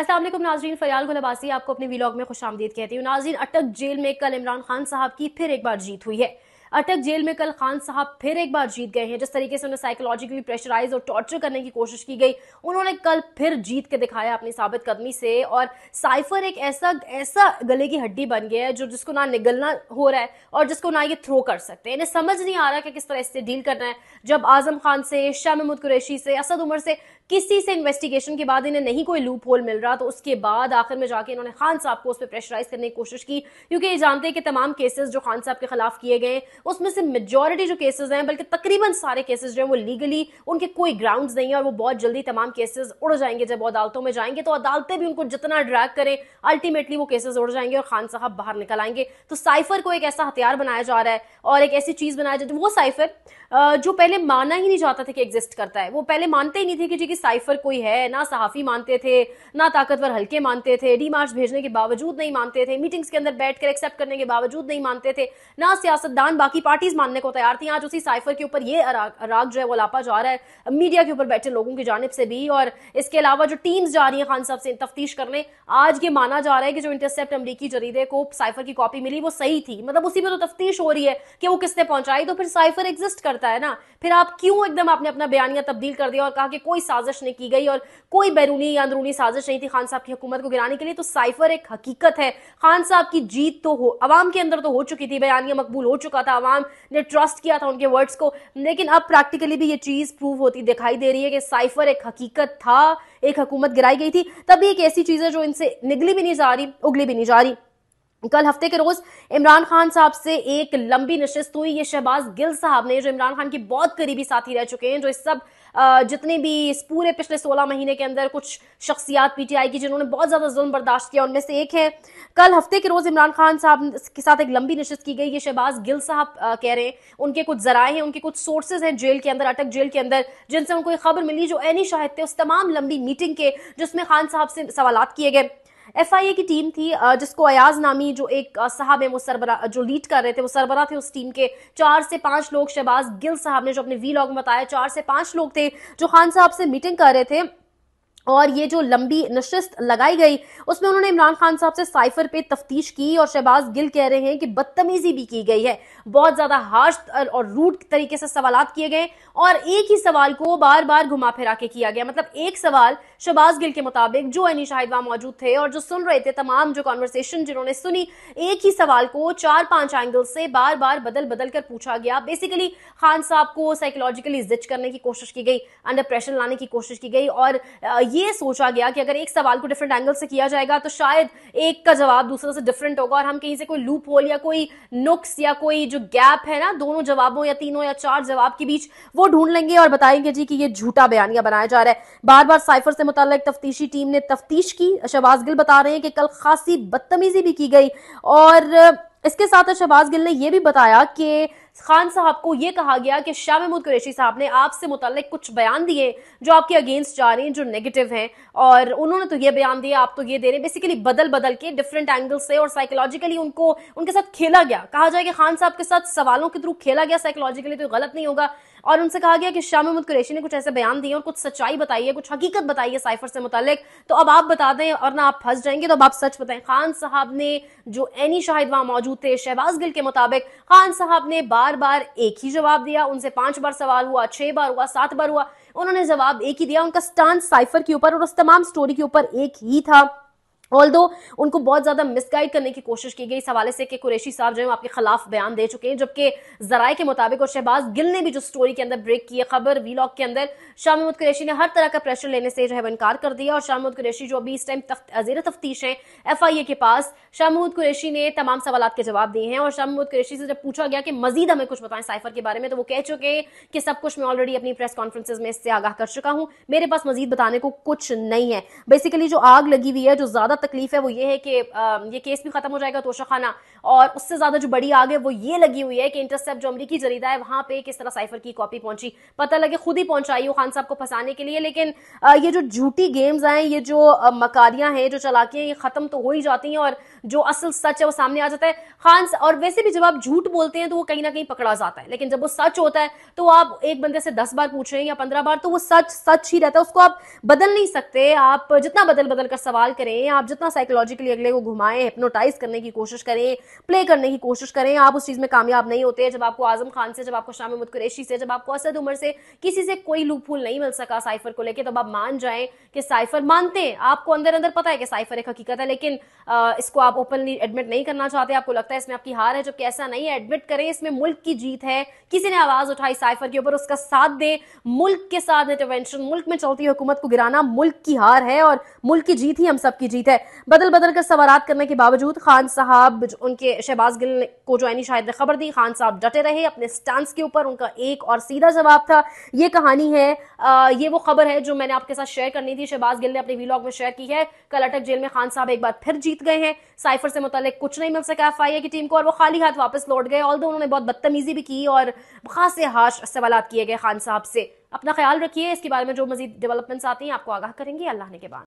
असल नाजरीन फयाल गुलबासी आपको अपने वीलॉग में खुश आमदीद कहती हूँ नाजरीन अटक जेल में कल इमरान खान साहब की फिर एक बार जीत हुई है अटक जेल में कल खान साहब फिर एक बार जीत गए हैं जिस तरीके से उन्हें साइकोलॉजिकली प्रेशराइज और टॉर्चर करने की कोशिश की गई उन्होंने कल फिर जीत के दिखाया अपनी साबित कदमी से और साइफर एक ऐसा ऐसा गले की हड्डी बन गया है जो जिसको ना निगलना हो रहा है और जिसको ना ये थ्रो कर सकते हैं इन्हें समझ नहीं आ रहा कि किस तरह इससे डील करना है जब आजम खान से शाह महमूद कुरैशी से असद उमर से किसी से इन्वेस्टिगेशन के बाद इन्हें नहीं कोई लूप होल मिल रहा तो उसके बाद आखिर में जाके इन्होंने खान साहब को उस पर प्रेशराइज करने की कोशिश की क्योंकि ये जानते हैं कि तमाम केसेस जो खान साहब के खिलाफ किए गए उसमें से मेजोरिटी जो केसेस हैं बल्कि तकरीबन सारे केसेस जो हैं वो लीगली उनके कोई ग्राउंड नहीं है और वो बहुत जल्दी तमाम केसेस उड़ जाएंगे जब अदालतों में जाएंगे तो अदालतें भी उनको जितना ड्रैग करें अल्टीमेटली वो केसेस उड़ जाएंगे और खान साहब बाहर निकल आएंगे तो साइफर को एक ऐसा हथियार बनाया जा रहा है और एक ऐसी चीज बनाया जाती है वो साइफर जो पहले माना ही नहीं जाता था कि एग्जिस्ट करता है वो पहले मानते ही नहीं थे कि जी साइफर कोई है ना सहाफी मानते थे ना ताकतवर हल्के मानते थे डी मार्च भेजने के बावजूद नहीं मानते थे मीटिंग्स के अंदर बैठकर एक्सेप्ट करने के बावजूद नहीं मानते थे ना सियासतदान बाकी पार्टीज मानने को तैयार थी आज उसी साइफर के ऊपर ये राग जो है वो लापा जा रहा है मीडिया के ऊपर बैठे लोगों की जानब से भी और इसके अलावा जो टीम्स जा रही है खान साहब से तफ्तीश करने आज ये माना जा रहा है कि जो इंटरसेप्ट अमरीकी जरीदे को साइफर की कॉपी मिली वो सही थी मतलब उसी में तो तफ्तीश हो रही है कि वो किसने पहुंचाई तो फिर साइफर एग्जिस्ट करता है ना फिर आप क्यों एकदम आपने अपना बयानिया तब्दील कर दिया और कहा कि कोई साजिश नहीं की गई और कोई बैरूनी या अंदरूनी साजिश नहीं थी खान साहब की हुकूमत को गिराने के लिए तो साइफर एक हकीकत है खान साहब की जीत तो हो अवाम के अंदर तो हो चुकी थी बयानिया मकबूल हो चुका था आवाम ने ट्रस्ट किया था उनके वर्ड्स को लेकिन अब प्रैक्टिकली भी ये चीज़ प्रूव होती दिखाई दे रही है कि साइफर एक हकीकत था एक हकूमत गिराई गई थी तभी एक ऐसी चीज़ है जो इनसे निगली भी नहीं जा रही उगली भी नहीं जा रही कल हफ्ते के रोज इमरान खान साहब से एक लंबी नशस्त हुई ये शहबाज गिल साहब ने जो इमरान खान के बहुत करीबी साथी रह चुके हैं जो इस सब जितने भी इस पूरे पिछले 16 महीने के अंदर कुछ शख्सियात पीटीआई की जिन्होंने बहुत ज्यादा जुल्म बर्दाश्त किया उनमें से एक है कल हफ्ते के रोज इमरान खान साहब के साथ एक लंबी नशस्त की गई ये शहबाज गिल साहब कह रहे हैं उनके कुछ जराए हैं उनके कुछ सोर्सेज हैं जेल के अंदर अटक जेल के अंदर जिनसे उनको खबर मिली जो एनी शाहिद थे उस तमाम लंबी मीटिंग के जिसमें खान साहब से सवाल किए गए एफआईए की टीम थी जिसको अयाज नामी जो एक साहब है वो सरबरा जो लीड कर रहे थे वो सरबरा थे उस टीम के चार से पांच लोग शहबाज गिल साहब ने जो अपने वी में बताया चार से पांच लोग थे जो खान साहब से मीटिंग कर रहे थे और ये जो लंबी नशस्त लगाई गई उसमें उन्होंने इमरान खान साहब से साइफर पे तफ्तीश की और शहबाज गिल कह रहे हैं कि बदतमीजी भी की गई है बहुत ज्यादा हार्श और रूट तरीके से सवाल किए गए और एक ही सवाल को बार बार घुमा फिरा के किया गया मतलब एक सवाल शबाज गिल के मुताबिक जो अनी शाहिद वहां मौजूद थे और जो सुन रहे थे तमाम जो कॉन्वर्सेशन जिन्होंने सुनी एक ही सवाल को चार पांच एंगल से बार बार बदल बदल कर पूछा गया बेसिकली खान साहब को साइकोलॉजिकली जिच करने की कोशिश की गई अंडर प्रेशर लाने की कोशिश की गई और ये सोचा गया कि अगर एक सवाल को डिफरेंट एंगल से किया जाएगा तो शायद एक का जवाब दूसरे से डिफरेंट होगा और हम कहीं से कोई लूप होल या कोई नुक्स या कोई जो गैप है ना दोनों जवाबों या तीनों या चार जवाब के बीच वो ढूंढ लेंगे और बताएंगे जी कि ये झूठा बयानिया बनाया जा रहा है बार बार साइफर से मुतल तफ्तीशी टीम ने तफ्तीश की शहबाज गिल बता रहे हैं कि कल खासी बदतमीजी भी की गई और इसके साथ शहबाज गिल ने यह भी बताया कि खान साहब को यह कहा गया कि शाह महमूद कुरेशी साहब ने आपसे मुतल कुछ बयान दिए जो आपके अगेंस्ट जा रहे हैं जो नेगेटिव हैं और उन्होंने तो ये बयान दिया आप तो ये दे रहे हैं बेसिकली बदल बदल के डिफरेंट एंगल से और साइकोलॉजिकली उनको उनके साथ खेला गया कहा जाए कि खान साहब के साथ सवालों के थ्रू खेला गया साइकोलॉजिकली तो गलत नहीं होगा और उनसे कहा गया कि श्याम अहमद कुरैशी ने कुछ ऐसे बयान दिए और कुछ सच्चाई बताई है कुछ हकीकत बताई है साइफर से मुतालिक तो अब आप बता दें और ना आप फंस जाएंगे तो अब आप सच बताएं खान साहब ने जो एनी शाहिद वहां मौजूद थे शहबाज गिल के मुताबिक खान साहब ने बार बार एक ही जवाब दिया उनसे पांच बार सवाल हुआ छह बार हुआ सात बार हुआ उन्होंने जवाब एक ही दिया उनका स्टांस साइफर के ऊपर और उस तमाम स्टोरी के ऊपर एक ही था ऑल दो उनको बहुत ज्यादा मिसगाइड करने की कोशिश की गई इस हवाले से कि कुरैशी साहब जो है आपके खिलाफ बयान दे चुके हैं जबकि जराये के मुताबिक और शहबाज गिल ने भी जो स्टोरी के अंदर ब्रेक की है खबर वीलॉग के अंदर शाह महमूद कुरेशी ने हर तरह का प्रेशर लेने से जो है इनकार कर दिया और शाह महमूद कुरेशी जो अभी इस टाइम जेर तफ्तीश है एफ आई ए के पास शाह महमूद कुरेशी ने तमाम सवाल के जवाब दिए हैं और शाह महमूद कुरेशी से जब पूछा गया कि मजीद हमें कुछ बताएं साइफर के बारे में तो वो कह चुके हैं कि सब कुछ मैं ऑलरेडी अपनी प्रेस कॉन्फ्रेंसिस में इससे आगाह कर चुका हूं मेरे पास मजीद बताने को कुछ नहीं है बेसिकली जो आग लगी हुई है जो ज्यादा ज़्यादा तकलीफ है वो ये है कि ये केस भी ख़त्म हो जाएगा तोशाखाना और उससे ज़्यादा जो बड़ी आगे वो ये लगी हुई है कि इंटरसेप्ट जो अमरीकी जरीदा है वहां पर किस तरह साइफर की कॉपी पहुंची पता लगे खुद ही पहुंचाई हो खान साहब को फंसाने के लिए लेकिन ये जो झूठी गेम्स हैं ये जो मकारियां हैं जो चलाकियां ये ख़त्म तो हो ही जाती हैं और जो असल सच है वो सामने आ जाता है खान और वैसे भी जब आप झूठ बोलते हैं तो वो कहीं ना कहीं पकड़ा जाता है लेकिन जब वो सच होता है तो आप एक बंदे से दस बार पूछ रहे हैं या पंद्रह बार तो वो सच सच ही रहता है उसको आप बदल नहीं सकते आप जितना बदल बदल कर सवाल करें आप आप जितना साइकोलॉजिकली अगले को घुमाएं हिप्नोटाइज करने की कोशिश करें प्ले करने की कोशिश करें आप उस चीज़ में कामयाब नहीं होते जब आपको आजम खान से जब आपको शाम कुरेशी से जब आपको असद उमर से किसी से कोई लूप फूल नहीं मिल सका साइफर को लेकर तब आप मान जाए कि साइफर मानते हैं आपको अंदर अंदर पता है कि साइफर एक हकीकत है लेकिन इसको आप ओपनली एडमिट नहीं करना चाहते आपको लगता है इसमें आपकी हार है जबकि ऐसा नहीं है एडमिट करें इसमें मुल्क की जीत है किसी ने आवाज़ उठाई साइफर के ऊपर उसका साथ दे मुल्क के साथ इंटरवेंशन मुल्क में चलती हुकूमत को गिराना मुल्क की हार है और मुल्क की जीत ही हम सबकी जीत है है बदल बदल कर सवाल करने के बावजूद खान साहब उनके शहबाज गिल को जो है शायद ने खबर दी खान साहब डटे रहे अपने स्टांस के ऊपर उनका एक और सीधा जवाब था ये कहानी है आ, ये वो खबर है जो मैंने आपके साथ शेयर करनी थी शहबाज गिल ने अपने वीलॉग में शेयर की है कल अटक जेल में खान साहब एक बार फिर जीत गए हैं साइफर से मुतल कुछ नहीं मिल सका एफ आई की टीम को और वो खाली हाथ वापस लौट गए ऑल उन्होंने बहुत बदतमीजी भी की और खासे हाश सवाल किए गए खान साहब से अपना ख्याल रखिए इसके बारे में जो मजीद डेवलपमेंट्स आती हैं आपको आगाह करेंगे अल्लाह ने के बाद